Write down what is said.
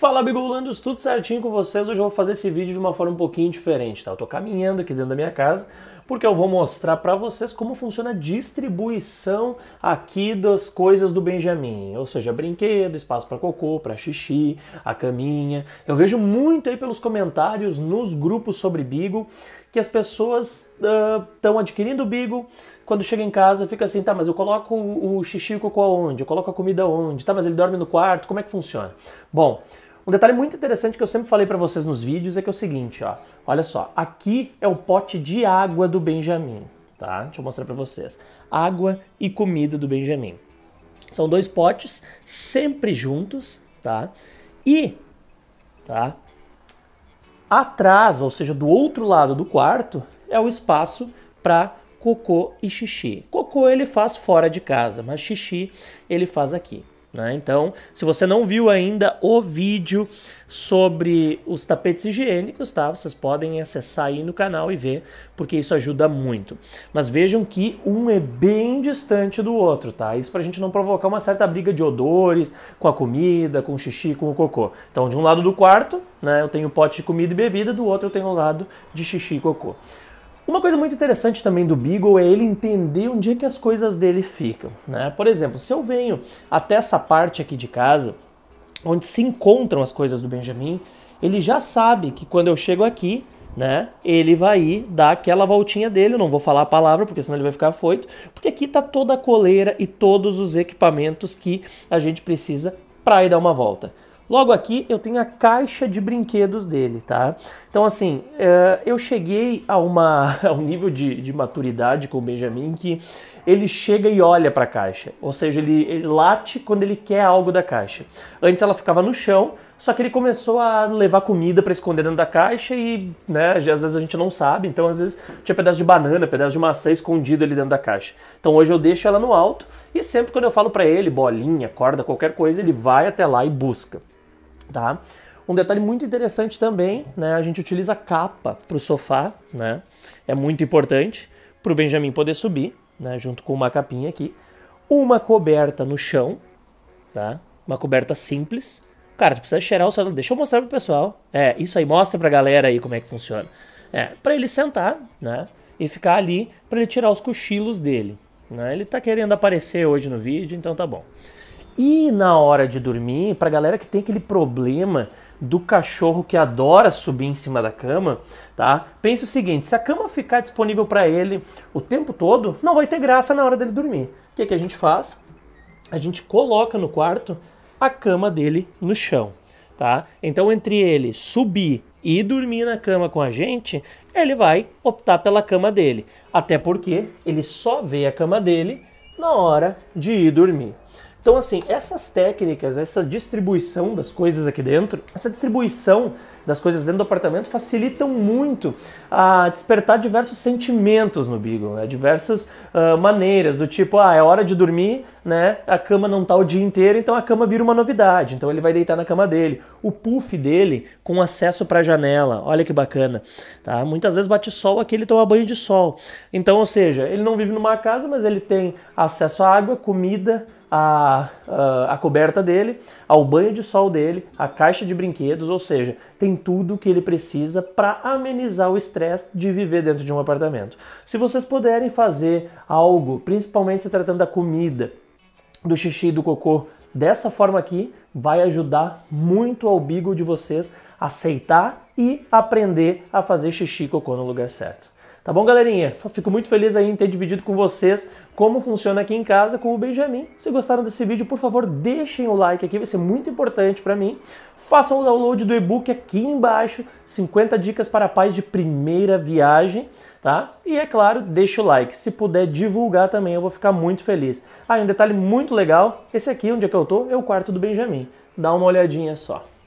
Fala Bigolandos, tudo certinho com vocês? Hoje eu vou fazer esse vídeo de uma forma um pouquinho diferente, tá? Eu tô caminhando aqui dentro da minha casa porque eu vou mostrar para vocês como funciona a distribuição aqui das coisas do Benjamin, ou seja, brinquedo, espaço para cocô, para xixi, a caminha. Eu vejo muito aí pelos comentários nos grupos sobre Bigo que as pessoas estão ah, uh, adquirindo o Beagle, quando chega em casa fica assim, tá, mas eu coloco o, o xixi e o cocô aonde? Eu coloco a comida aonde? Tá, mas ele dorme no quarto, como é que funciona? Bom, um detalhe muito interessante que eu sempre falei para vocês nos vídeos é que é o seguinte, ó. Olha só, aqui é o pote de água do Benjamin, tá? Deixa eu mostrar para vocês. Água e comida do Benjamin. São dois potes sempre juntos, tá? E tá? Atrás, ou seja, do outro lado do quarto, é o espaço para cocô e xixi. Cocô ele faz fora de casa, mas xixi ele faz aqui. Né? Então, se você não viu ainda o vídeo sobre os tapetes higiênicos, tá? Vocês podem acessar aí no canal e ver, porque isso ajuda muito. Mas vejam que um é bem distante do outro, tá? Isso pra gente não provocar uma certa briga de odores com a comida, com o xixi, com o cocô. Então, de um lado do quarto, né, eu tenho o pote de comida e bebida, do outro eu tenho o lado de xixi e cocô. Uma coisa muito interessante também do Beagle é ele entender onde é que as coisas dele ficam. Né? Por exemplo, se eu venho até essa parte aqui de casa, onde se encontram as coisas do Benjamin, ele já sabe que quando eu chego aqui, né, ele vai ir dar aquela voltinha dele, eu não vou falar a palavra, porque senão ele vai ficar afoito, porque aqui está toda a coleira e todos os equipamentos que a gente precisa para ir dar uma volta. Logo aqui eu tenho a caixa de brinquedos dele, tá? Então, assim, é, eu cheguei a, uma, a um nível de, de maturidade com o Benjamin que ele chega e olha para a caixa, ou seja, ele, ele late quando ele quer algo da caixa. Antes ela ficava no chão, só que ele começou a levar comida para esconder dentro da caixa e, né, às vezes a gente não sabe, então às vezes tinha pedaço de banana, pedaço de maçã escondido ali dentro da caixa. Então hoje eu deixo ela no alto e sempre quando eu falo para ele bolinha, corda, qualquer coisa, ele vai até lá e busca tá? Um detalhe muito interessante também, né? A gente utiliza capa para o sofá, né? É muito importante para o Benjamin poder subir, né? Junto com uma capinha aqui, uma coberta no chão, tá? Uma coberta simples. Cara, tu precisa cheirar o celular. Deixa eu mostrar pro pessoal. É, isso aí mostra pra galera aí como é que funciona. É, para ele sentar, né? E ficar ali para ele tirar os cochilos dele. Né? Ele tá querendo aparecer hoje no vídeo, então tá bom. E na hora de dormir, pra galera que tem aquele problema do cachorro que adora subir em cima da cama, tá? Pense o seguinte, se a cama ficar disponível para ele o tempo todo, não vai ter graça na hora dele dormir. O que, que a gente faz? A gente coloca no quarto a cama dele no chão, tá? Então entre ele subir e dormir na cama com a gente, ele vai optar pela cama dele, até porque ele só vê a cama dele na hora de ir dormir. Então, assim, essas técnicas, essa distribuição das coisas aqui dentro, essa distribuição das coisas dentro do apartamento facilitam muito a despertar diversos sentimentos no Beagle, né? diversas uh, maneiras, do tipo, ah, é hora de dormir, né? A cama não tá o dia inteiro, então a cama vira uma novidade. Então ele vai deitar na cama dele. O puff dele com acesso para a janela, olha que bacana, tá? Muitas vezes bate sol aqui, ele toma banho de sol. Então, ou seja, ele não vive numa casa, mas ele tem acesso à água, comida, a, a, a, coberta dele, ao banho de sol dele, a caixa de brinquedos, ou seja, tem tudo que ele precisa para amenizar o estresse de viver dentro de um apartamento. Se vocês puderem fazer algo, principalmente se tratando da comida, do xixi e do cocô, dessa forma aqui, vai ajudar muito ao bigo de vocês aceitar e aprender a fazer xixi e cocô no lugar certo. Tá bom, galerinha? Fico muito feliz aí em ter dividido com vocês como funciona aqui em casa com o Benjamin. Se gostaram desse vídeo, por favor, deixem o like aqui, vai ser muito importante para mim. Façam o download do e-book aqui embaixo, 50 dicas para pais de primeira viagem, tá? E é claro, deixa o like. Se puder divulgar também, eu vou ficar muito feliz. Ah, e um detalhe muito legal, esse aqui onde é que eu tô é o quarto do Benjamin. Dá uma olhadinha só.